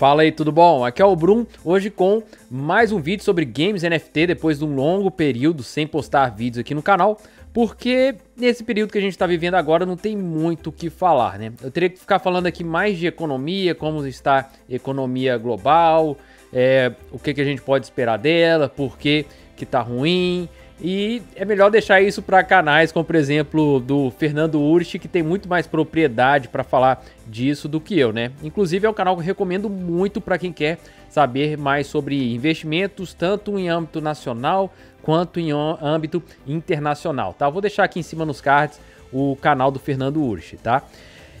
Fala aí, tudo bom? Aqui é o Brum, hoje com mais um vídeo sobre games NFT depois de um longo período sem postar vídeos aqui no canal, porque nesse período que a gente está vivendo agora não tem muito o que falar, né? Eu teria que ficar falando aqui mais de economia, como está a economia global, é, o que, que a gente pode esperar dela, por que está ruim, e é melhor deixar isso para canais como, por exemplo, do Fernando Urich, que tem muito mais propriedade para falar disso do que eu, né? Inclusive é um canal que eu recomendo muito para quem quer saber mais sobre investimentos, tanto em âmbito nacional quanto em âmbito internacional, tá? vou deixar aqui em cima nos cards o canal do Fernando Urich, tá?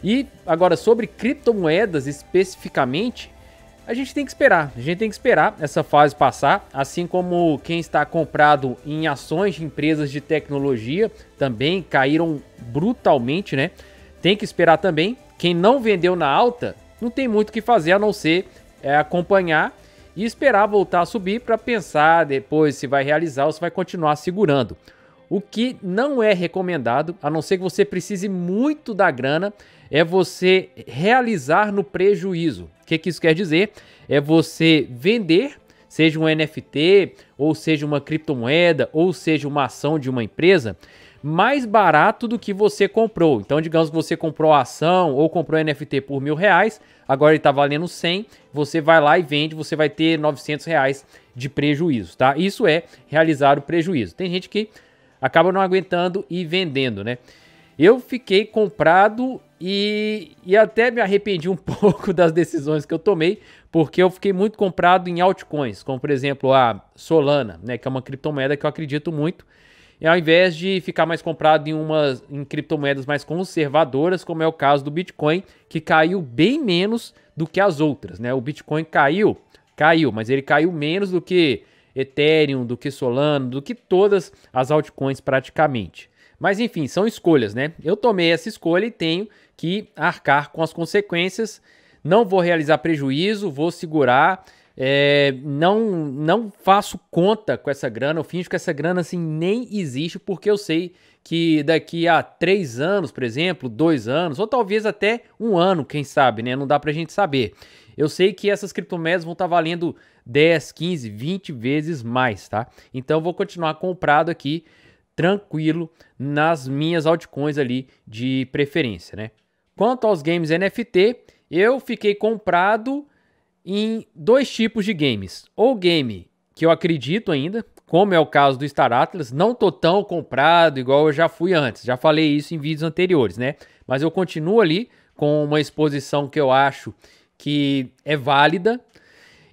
E agora sobre criptomoedas especificamente, a gente tem que esperar. A gente tem que esperar essa fase passar, assim como quem está comprado em ações de empresas de tecnologia também caíram brutalmente, né? Tem que esperar também. Quem não vendeu na alta, não tem muito o que fazer a não ser é, acompanhar e esperar voltar a subir para pensar depois se vai realizar ou se vai continuar segurando. O que não é recomendado, a não ser que você precise muito da grana, é você realizar no prejuízo que, que isso quer dizer? É você vender, seja um NFT, ou seja uma criptomoeda, ou seja uma ação de uma empresa, mais barato do que você comprou. Então, digamos que você comprou a ação ou comprou NFT por mil reais, agora ele está valendo 100, você vai lá e vende, você vai ter 900 reais de prejuízo, tá? Isso é realizar o prejuízo. Tem gente que acaba não aguentando e vendendo, né? Eu fiquei comprado e, e até me arrependi um pouco das decisões que eu tomei, porque eu fiquei muito comprado em altcoins, como por exemplo a Solana, né, que é uma criptomoeda que eu acredito muito. E ao invés de ficar mais comprado em umas em criptomoedas mais conservadoras, como é o caso do Bitcoin, que caiu bem menos do que as outras, né? O Bitcoin caiu, caiu, mas ele caiu menos do que Ethereum, do que Solana, do que todas as altcoins praticamente. Mas enfim, são escolhas, né? Eu tomei essa escolha e tenho que arcar com as consequências. Não vou realizar prejuízo, vou segurar. É, não, não faço conta com essa grana, eu finjo que essa grana assim nem existe, porque eu sei que daqui a três anos, por exemplo, dois anos, ou talvez até um ano, quem sabe, né? Não dá pra gente saber. Eu sei que essas criptomoedas vão estar tá valendo 10, 15, 20 vezes mais, tá? Então eu vou continuar comprado aqui tranquilo nas minhas altcoins ali de preferência, né? Quanto aos games NFT, eu fiquei comprado em dois tipos de games. Ou game que eu acredito ainda, como é o caso do Star Atlas, não tô tão comprado igual eu já fui antes. Já falei isso em vídeos anteriores, né? Mas eu continuo ali com uma exposição que eu acho que é válida.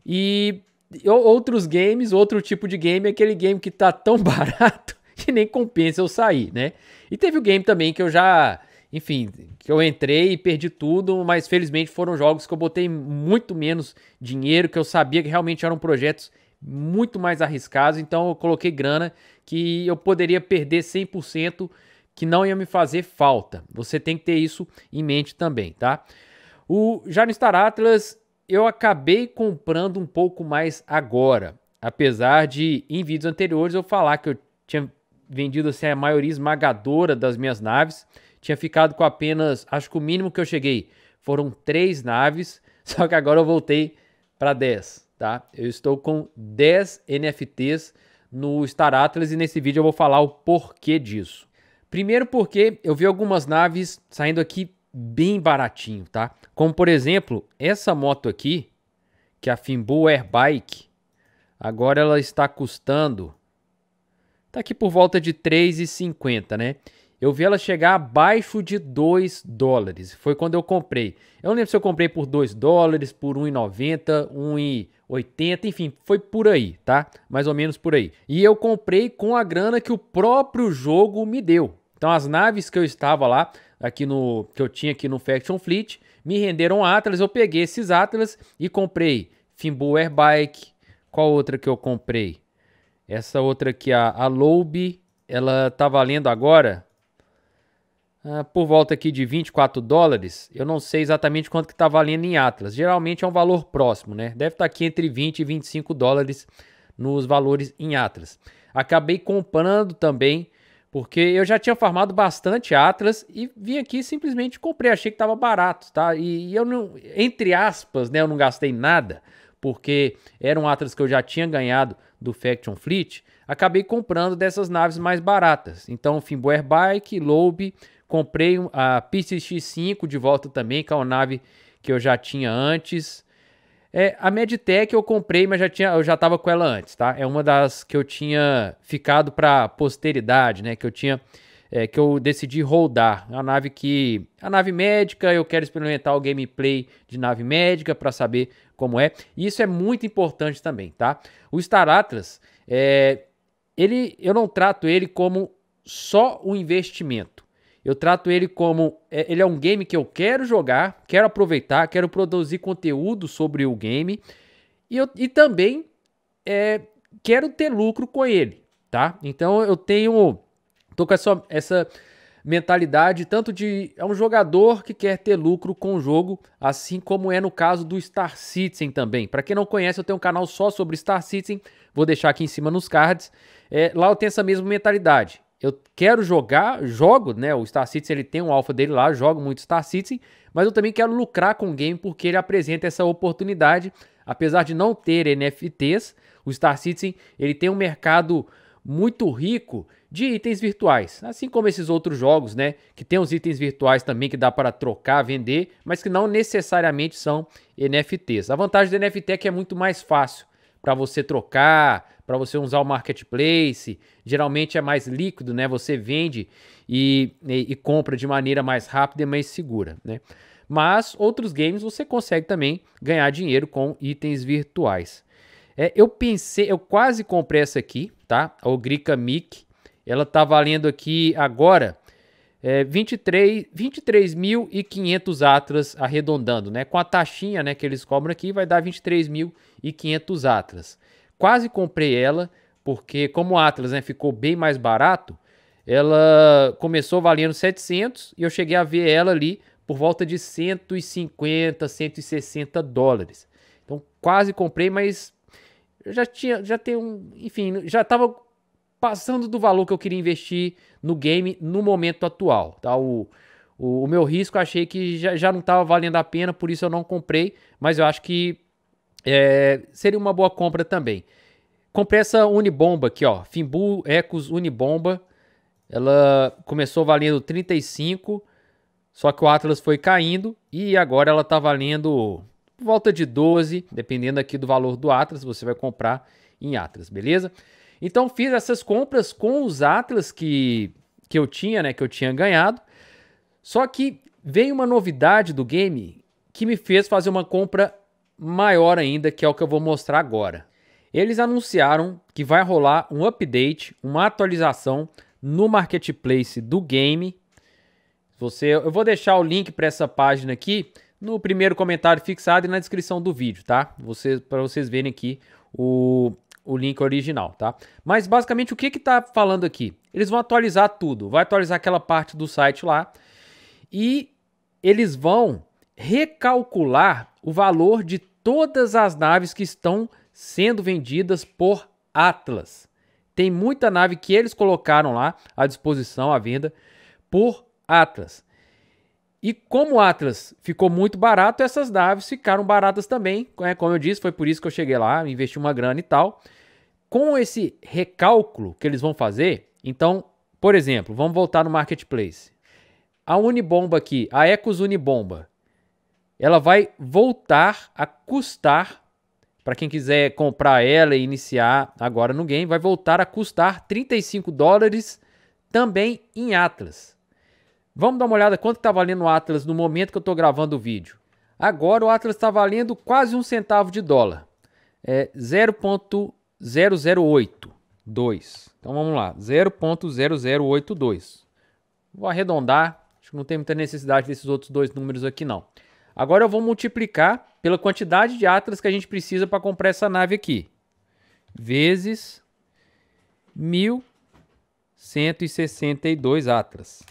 E outros games, outro tipo de game, é aquele game que tá tão barato que nem compensa eu sair, né? E teve o game também que eu já, enfim, que eu entrei e perdi tudo, mas felizmente foram jogos que eu botei muito menos dinheiro, que eu sabia que realmente eram projetos muito mais arriscados, então eu coloquei grana que eu poderia perder 100%, que não ia me fazer falta. Você tem que ter isso em mente também, tá? O já no Star Atlas, eu acabei comprando um pouco mais agora, apesar de em vídeos anteriores eu falar que eu tinha vendido assim, a maioria esmagadora das minhas naves. Tinha ficado com apenas, acho que o mínimo que eu cheguei foram três naves, só que agora eu voltei para 10, tá? Eu estou com 10 NFTs no Star Atlas e nesse vídeo eu vou falar o porquê disso. Primeiro porque eu vi algumas naves saindo aqui bem baratinho, tá? Como por exemplo, essa moto aqui, que é a Fimbu Airbike, agora ela está custando Tá aqui por volta de 3,50, né? Eu vi ela chegar abaixo de 2 dólares. Foi quando eu comprei. Eu não lembro se eu comprei por 2 dólares, por 1,90, 1,80, enfim, foi por aí, tá? Mais ou menos por aí. E eu comprei com a grana que o próprio jogo me deu. Então as naves que eu estava lá, aqui no que eu tinha aqui no Faction Fleet, me renderam Atlas, eu peguei esses Atlas e comprei Fimbu Airbike, qual outra que eu comprei? Essa outra aqui, a, a Lobe, ela tá valendo agora ah, por volta aqui de 24 dólares. Eu não sei exatamente quanto que tá valendo em Atlas. Geralmente é um valor próximo, né? Deve estar tá aqui entre 20 e 25 dólares nos valores em Atlas. Acabei comprando também, porque eu já tinha farmado bastante Atlas e vim aqui simplesmente comprei, achei que estava barato, tá? E, e eu não, entre aspas, né, eu não gastei nada, porque era um Atlas que eu já tinha ganhado do Faction Fleet, acabei comprando dessas naves mais baratas. Então, Fimboer Bike, Lobe, comprei a PCX5 de volta também, que é uma nave que eu já tinha antes. É, a Meditech eu comprei, mas já tinha, eu já estava com ela antes, tá? É uma das que eu tinha ficado para posteridade, né? Que eu tinha, é, que eu decidi rodar. É a nave que, a nave médica, eu quero experimentar o gameplay de nave médica para saber como é. E isso é muito importante também, tá? O Star Atlas, é, ele, eu não trato ele como só um investimento. Eu trato ele como. É, ele é um game que eu quero jogar, quero aproveitar, quero produzir conteúdo sobre o game. E, eu, e também é, quero ter lucro com ele, tá? Então eu tenho. Tô com essa, essa mentalidade tanto de é um jogador que quer ter lucro com o jogo, assim como é no caso do Star Citizen também. Para quem não conhece, eu tenho um canal só sobre Star Citizen, vou deixar aqui em cima nos cards. É, lá eu tenho essa mesma mentalidade. Eu quero jogar, jogo, né? O Star Citizen ele tem um alfa dele lá, jogo muito Star Citizen, mas eu também quero lucrar com o game porque ele apresenta essa oportunidade, apesar de não ter NFTs, o Star Citizen ele tem um mercado muito rico de itens virtuais, assim como esses outros jogos, né, que tem os itens virtuais também que dá para trocar, vender, mas que não necessariamente são NFTs. A vantagem do NFT é que é muito mais fácil para você trocar, para você usar o marketplace. Geralmente é mais líquido, né? Você vende e, e, e, compra de maneira mais rápida e mais segura, né? Mas outros games você consegue também ganhar dinheiro com itens virtuais. É, eu pensei, eu quase comprei essa aqui, tá? A Ogrica Mic. Ela tá valendo aqui agora é, 23.500 23 atlas arredondando, né? Com a taxinha né, que eles cobram aqui, vai dar 23.500 atlas. Quase comprei ela, porque como o atlas né, ficou bem mais barato, ela começou valendo 700 e eu cheguei a ver ela ali por volta de 150, 160 dólares. Então quase comprei, mas eu já tinha, já tenho, um, enfim, já estava passando do valor que eu queria investir no game no momento atual, tá? O, o, o meu risco achei que já, já não estava valendo a pena, por isso eu não comprei, mas eu acho que é, seria uma boa compra também. Comprei essa Unibomba aqui, ó, Fimbu Ecos Unibomba, ela começou valendo 35, só que o Atlas foi caindo e agora ela tá valendo por volta de 12, dependendo aqui do valor do Atlas, você vai comprar em Atlas, beleza? Então fiz essas compras com os Atlas que, que eu tinha, né, que eu tinha ganhado. Só que veio uma novidade do game que me fez fazer uma compra maior ainda, que é o que eu vou mostrar agora. Eles anunciaram que vai rolar um update, uma atualização no marketplace do game. Você, eu vou deixar o link para essa página aqui no primeiro comentário fixado e na descrição do vídeo, tá? Você, para vocês verem aqui o, o link original, tá? Mas basicamente o que que tá falando aqui? Eles vão atualizar tudo, vai atualizar aquela parte do site lá e eles vão recalcular o valor de todas as naves que estão sendo vendidas por Atlas. Tem muita nave que eles colocaram lá à disposição à venda por Atlas. E como o Atlas ficou muito barato, essas naves ficaram baratas também. É, como eu disse, foi por isso que eu cheguei lá, investi uma grana e tal. Com esse recálculo que eles vão fazer, então, por exemplo, vamos voltar no marketplace. A Unibomba aqui, a Ecos Unibomba, ela vai voltar a custar, para quem quiser comprar ela e iniciar agora no game, vai voltar a custar 35 dólares também em Atlas. Vamos dar uma olhada quanto está valendo o Atlas no momento que eu estou gravando o vídeo. Agora o Atlas está valendo quase um centavo de dólar. É 0.0082. Então vamos lá, 0.0082. Vou arredondar, acho que não tem muita necessidade desses outros dois números aqui não. Agora eu vou multiplicar pela quantidade de Atlas que a gente precisa para comprar essa nave aqui. Vezes 1162 Atlas.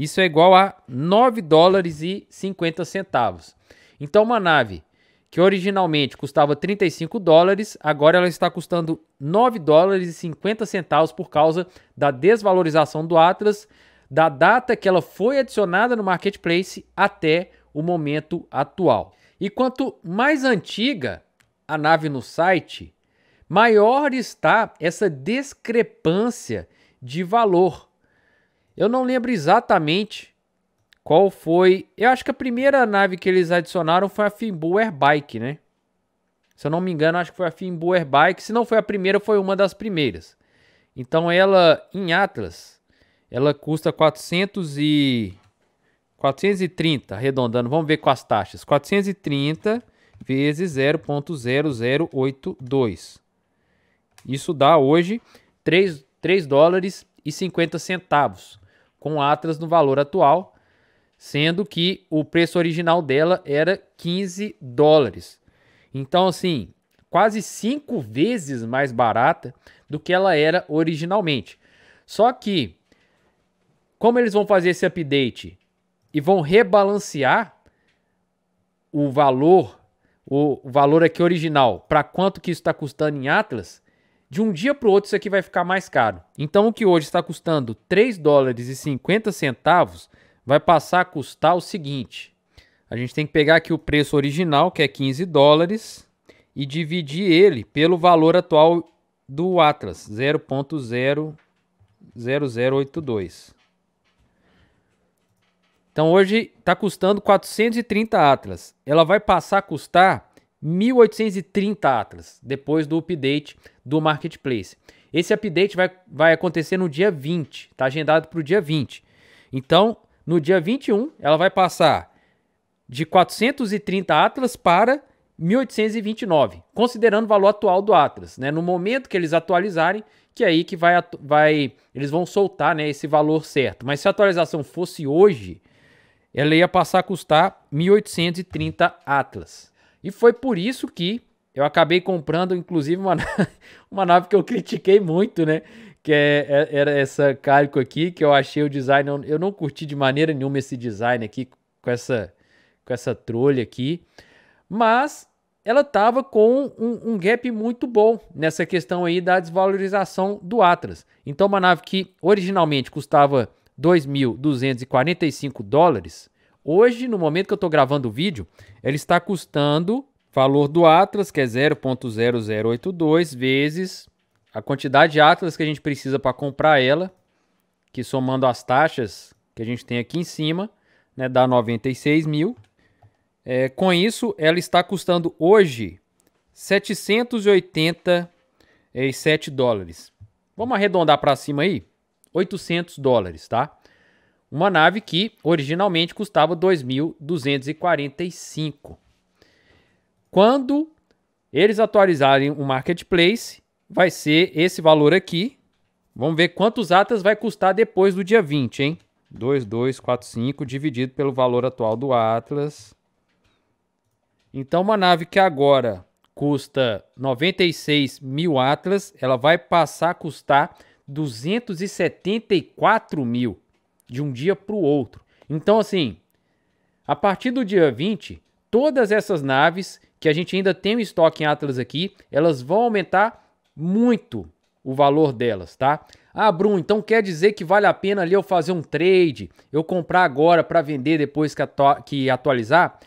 Isso é igual a 9 dólares e 50 centavos. Então uma nave que originalmente custava 35 dólares, agora ela está custando 9 dólares e 50 centavos por causa da desvalorização do Atlas, da data que ela foi adicionada no marketplace até o momento atual. E quanto mais antiga a nave no site, maior está essa discrepância de valor. Eu não lembro exatamente qual foi. Eu acho que a primeira nave que eles adicionaram foi a Fimbu Airbike, né? Se eu não me engano, acho que foi a Fimbu Airbike. Se não foi a primeira, foi uma das primeiras. Então ela, em Atlas, ela custa 400 e... 430, arredondando, vamos ver com as taxas. 430 vezes 0.0082. Isso dá hoje 3, 3 dólares e 50 centavos com Atlas no valor atual, sendo que o preço original dela era 15 dólares. Então, assim, quase cinco vezes mais barata do que ela era originalmente. Só que, como eles vão fazer esse update e vão rebalancear o valor, o valor aqui original, para quanto que isso está custando em Atlas, de um dia para o outro isso aqui vai ficar mais caro. Então o que hoje está custando 3 dólares e 50 centavos vai passar a custar o seguinte. A gente tem que pegar aqui o preço original, que é 15 dólares, e dividir ele pelo valor atual do Atlas, 0.00082. Então hoje está custando 430 Atlas. Ela vai passar a custar 1830 Atlas, depois do update do marketplace. Esse update vai, vai acontecer no dia 20, está agendado para o dia 20. Então, no dia 21, ela vai passar de 430 Atlas para 1829, considerando o valor atual do Atlas. Né? No momento que eles atualizarem, que é aí que vai, vai eles vão soltar né, esse valor certo. Mas se a atualização fosse hoje, ela ia passar a custar 1830 Atlas. E foi por isso que eu acabei comprando, inclusive, uma, uma nave que eu critiquei muito, né? Que é, é, era essa Calico aqui, que eu achei o design. Eu, eu não curti de maneira nenhuma esse design aqui, com essa, com essa trolha aqui. Mas ela estava com um, um, gap muito bom nessa questão aí da desvalorização do Atlas. Então, uma nave que originalmente custava 2.245 dólares, Hoje, no momento que eu estou gravando o vídeo, ele está custando valor do Atlas, que é 0.0082 vezes a quantidade de Atlas que a gente precisa para comprar ela, que somando as taxas que a gente tem aqui em cima, né, dá 96 mil. É, com isso, ela está custando hoje 787 dólares. Vamos arredondar para cima aí? 800 dólares, tá? Uma nave que originalmente custava 2.245. Quando eles atualizarem o marketplace, vai ser esse valor aqui. Vamos ver quantos atas vai custar depois do dia 20, hein? 2245 dividido pelo valor atual do Atlas. Então, uma nave que agora custa 96 mil Atlas, ela vai passar a custar 274 mil de um dia para o outro. Então, assim, a partir do dia 20, todas essas naves que a gente ainda tem o estoque em Atlas aqui, elas vão aumentar muito o valor delas, tá? Ah, Bruno, então quer dizer que vale a pena ali eu fazer um trade, eu comprar agora para vender depois que, que atualizar?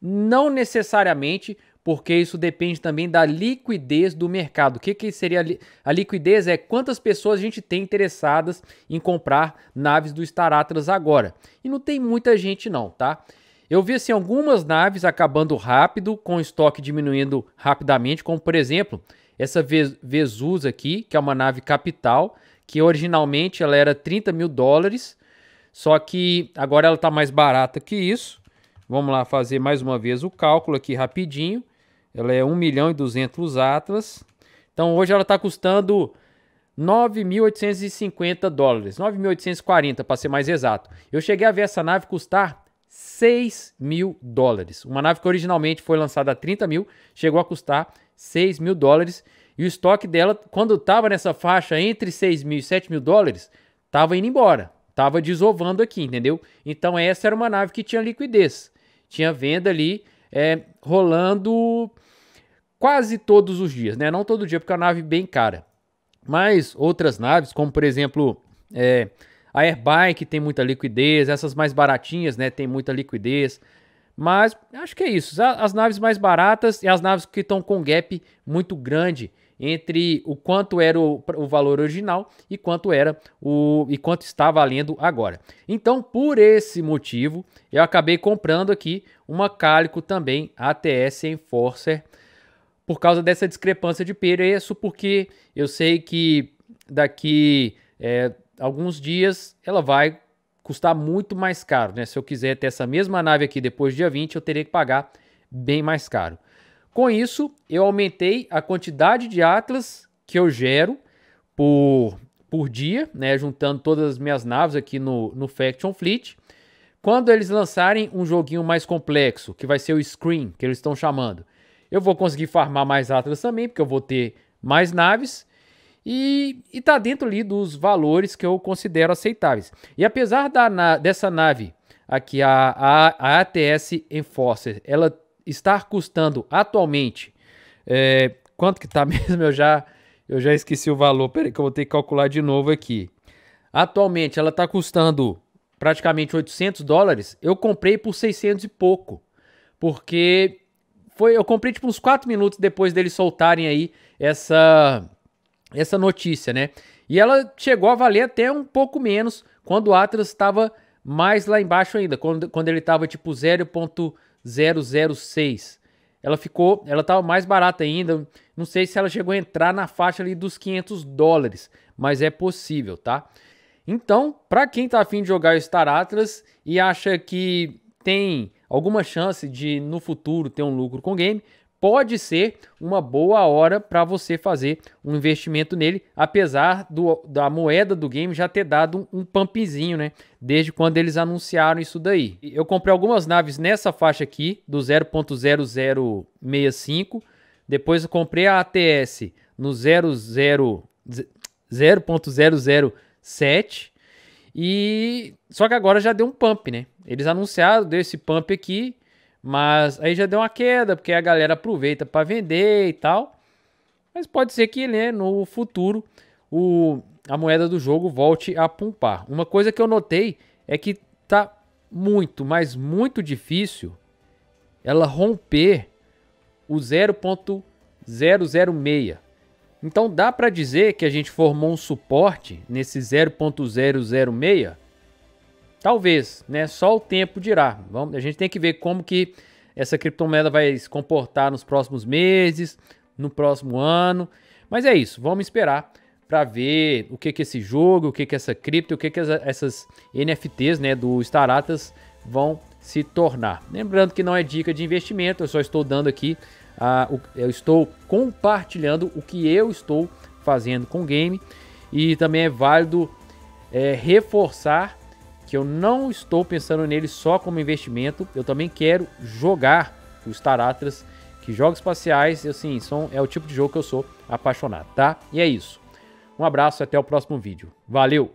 Não necessariamente, porque isso depende também da liquidez do mercado. O que, que seria a, li a liquidez? É quantas pessoas a gente tem interessadas em comprar naves do Star Atlas agora. E não tem muita gente não, tá? Eu vi assim, algumas naves acabando rápido, com estoque diminuindo rapidamente, como por exemplo, essa Vesus aqui, que é uma nave capital, que originalmente ela era 30 mil dólares, só que agora ela está mais barata que isso. Vamos lá fazer mais uma vez o cálculo aqui rapidinho. Ela é 1 milhão e 200 Atlas. Então hoje ela está custando 9.850 dólares, 9.840 para ser mais exato. Eu cheguei a ver essa nave custar 6 mil dólares. Uma nave que originalmente foi lançada a 30 mil, chegou a custar 6 mil dólares. E o estoque dela, quando estava nessa faixa entre 6 mil e 7 mil dólares, estava indo embora, estava desovando aqui, entendeu? Então essa era uma nave que tinha liquidez, tinha venda ali é, rolando quase todos os dias, né? Não todo dia, porque é a nave é bem cara. Mas outras naves, como por exemplo é, a Airbike tem muita liquidez, essas mais baratinhas, né? Tem muita liquidez. Mas acho que é isso. As naves mais baratas e as naves que estão com gap muito grande entre o quanto era o, o, valor original e quanto era o e quanto está valendo agora. Então, por esse motivo, eu acabei comprando aqui uma Calico também ATS Enforcer por causa dessa discrepância de preço, porque eu sei que daqui é, alguns dias ela vai custar muito mais caro, né? Se eu quiser ter essa mesma nave aqui depois do dia 20, eu teria que pagar bem mais caro. Com isso, eu aumentei a quantidade de Atlas que eu gero por, por dia, né, juntando todas as minhas naves aqui no, no Faction Fleet. Quando eles lançarem um joguinho mais complexo, que vai ser o Screen, que eles estão chamando, eu vou conseguir farmar mais Atlas também, porque eu vou ter mais naves. E, está dentro ali dos valores que eu considero aceitáveis. E apesar da, na, dessa nave aqui, a, a, a ATS Enforcer, ela estar custando atualmente. É, quanto que está mesmo? Eu já, eu já esqueci o valor. Peraí, que eu vou ter que calcular de novo aqui. Atualmente ela está custando praticamente 800 dólares. Eu comprei por 600 e pouco. Porque foi, eu comprei tipo uns 4 minutos depois deles soltarem aí essa, essa notícia, né? E ela chegou a valer até um pouco menos quando o Atlas estava mais lá embaixo ainda, quando, quando ele estava tipo 0. 006. Ela ficou, ela estava mais barata ainda. Não sei se ela chegou a entrar na faixa ali dos 500 dólares, mas é possível, tá? Então, para quem está afim de jogar o Star Atlas e acha que tem alguma chance de no futuro ter um lucro com o game, pode ser uma boa hora para você fazer um investimento nele, apesar do, da moeda do game já ter dado um, um pumpzinho, né? Desde quando eles anunciaram isso daí. Eu comprei algumas naves nessa faixa aqui, do 0.0065. Depois eu comprei a ATS no 0.007. E só que agora já deu um pump, né? Eles anunciaram, deu esse pump aqui mas aí já deu uma queda, porque a galera aproveita para vender e tal. Mas pode ser que né, no futuro o, a moeda do jogo volte a pumpar. Uma coisa que eu notei é que tá muito, mas muito difícil ela romper o 0.006. Então dá para dizer que a gente formou um suporte nesse 0.006 Talvez, né? Só o tempo dirá. Vamos, a gente tem que ver como que essa criptomoeda vai se comportar nos próximos meses, no próximo ano. Mas é isso, vamos esperar para ver o que que esse jogo, o que que essa cripto, o que que essas NFTs, né, do Staratas vão se tornar. Lembrando que não é dica de investimento, eu só estou dando aqui, a eu estou compartilhando o que eu estou fazendo com o game e também é válido é, reforçar que eu não estou pensando nele só como investimento, eu também quero jogar o Star Atlas, que jogos espaciais, assim, são, é o tipo de jogo que eu sou apaixonado, tá? E é isso. Um abraço e até o próximo vídeo. Valeu!